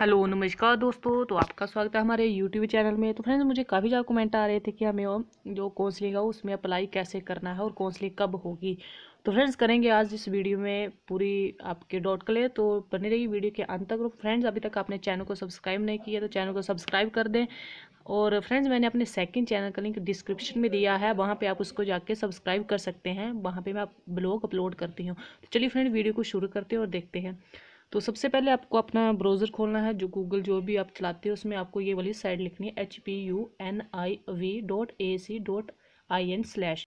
hello नमस्कार दोस्तों तो आपका स्वागत है हमारे यूट्यूब चैनल में तो फ्रेंड्स मुझे काफ़ी ज़्यादा कमेंट आ रहे थे कि हमें जो काउंसलिंग है उसमें अप्लाई कैसे करना है और काउंसलिंग कब होगी तो फ्रेंड्स करेंगे आज इस वीडियो में पूरी आपके डॉट क्लियर तो बने रही वीडियो के अंत तक फ्रेंड्स अभी तक आपने चैनल को सब्सक्राइब नहीं किया तो चैनल को सब्सक्राइब कर दें और फ्रेंड्स मैंने अपने सेकंड चैनल का लिंक डिस्क्रिप्शन में दिया है वहाँ पे आप उसको जाके सब्सक्राइब कर सकते हैं वहाँ पे मैं ब्लॉग अपलोड करती हूँ तो चलिए फ्रेंड वीडियो को शुरू करते हैं और देखते हैं तो सबसे पहले आपको अपना ब्राउज़र खोलना है जो गूगल जो भी आप चलाते हो उसमें आपको ये वाली साइट लिखनी है H P U N I V dot A C dot I N slash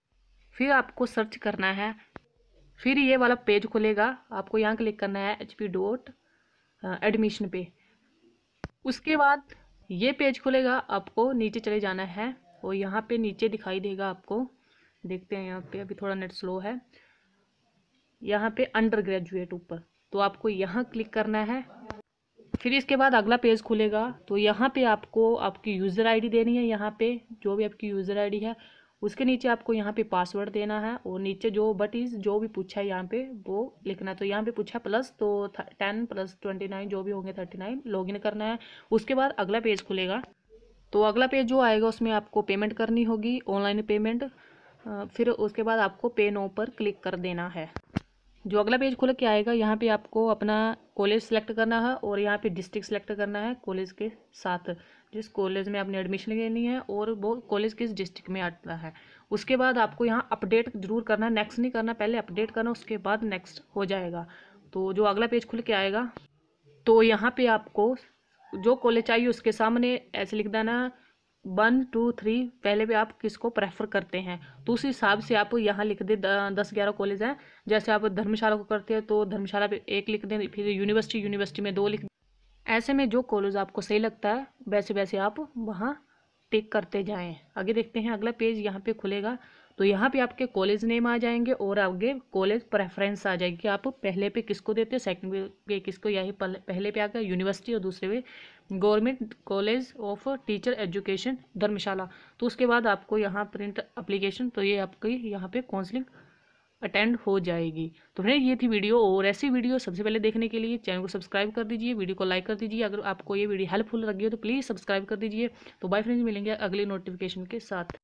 फिर आपको सर्च करना है फिर ये वाला पेज खुलेगा आपको यहाँ क्लिक करना है एच पी डॉट एडमिशन पे उसके बाद ये पेज खुलेगा आपको नीचे चले जाना है और यहाँ पे नीचे दिखाई देगा आपको देखते हैं यहाँ पे अभी थोड़ा नेट स्लो है यहाँ पे अंडर ग्रेजुएट ऊपर तो आपको यहाँ क्लिक करना है फिर इसके बाद अगला पेज खुलेगा तो यहाँ पे आपको आपकी यूज़र आईडी देनी है यहाँ पे जो भी आपकी यूज़र आईडी है उसके नीचे आपको यहाँ पे पासवर्ड देना है और नीचे जो बट इज़ जो भी पूछा है यहाँ पे वो लिखना है तो यहाँ पे पूछा प्लस तो टेन प्लस ट्वेंटी नाइन जो भी होंगे थर्टी नाइन लॉगिन करना है उसके बाद अगला पेज खुलेगा तो अगला पेज जो आएगा उसमें आपको पेमेंट करनी होगी ऑनलाइन पेमेंट फिर उसके बाद आपको पे नो पर क्लिक कर देना है जो अगला पेज खुल के आएगा यहाँ पे आपको अपना कॉलेज सेलेक्ट करना है और यहाँ पे डिस्ट्रिक्ट सेलेक्ट करना है कॉलेज के साथ जिस कॉलेज में आपने एडमिशन लेनी है और वो कॉलेज किस डिस्ट्रिक्ट में आता है उसके बाद आपको यहाँ अपडेट जरूर करना है नेक्स्ट नहीं करना पहले अपडेट करना उसके बाद नेक्स्ट हो जाएगा तो जो अगला पेज खुल के आएगा तो यहाँ पर आपको जो कॉलेज चाहिए उसके सामने ऐसे लिख देना वन टू थ्री पहले भी आप किसको प्रेफर करते हैं तो उस हिसाब से आप यहाँ लिख दें दस ग्यारह कॉलेज हैं जैसे आप धर्मशाला को करते हैं तो धर्मशाला पे एक लिख दें फिर यूनिवर्सिटी यूनिवर्सिटी में दो लिख दें ऐसे में जो कॉलेज आपको सही लगता है वैसे वैसे आप वहाँ टिक करते जाएं आगे देखते हैं अगला पेज यहाँ पे खुलेगा तो यहाँ पे आपके कॉलेज नेम आ जाएंगे और आगे कॉलेज प्रेफरेंस आ जाएगी आप पहले पे किसको देते हो सेकंड पे किसको यही पहले पे आकर यूनिवर्सिटी और दूसरे पे government college of teacher education Dharamshala तो उसके बाद आपको यहाँ प्रिंट अप्लीकेशन तो ये आपकी यहाँ पे काउंसलिंग अटेंड हो जाएगी तो फ्रेंड ये थी वीडियो और ऐसी वीडियो सबसे पहले देखने के लिए चैनल को सब्सक्राइब कर दीजिए वीडियो को लाइक कर दीजिए अगर आपको ये वीडियो हेल्पफुल लगी हो तो प्लीज़ सब्सक्राइब कर दीजिए तो बाय फ्रेंड्स मिलेंगे अगली नोटिफिकेशन के साथ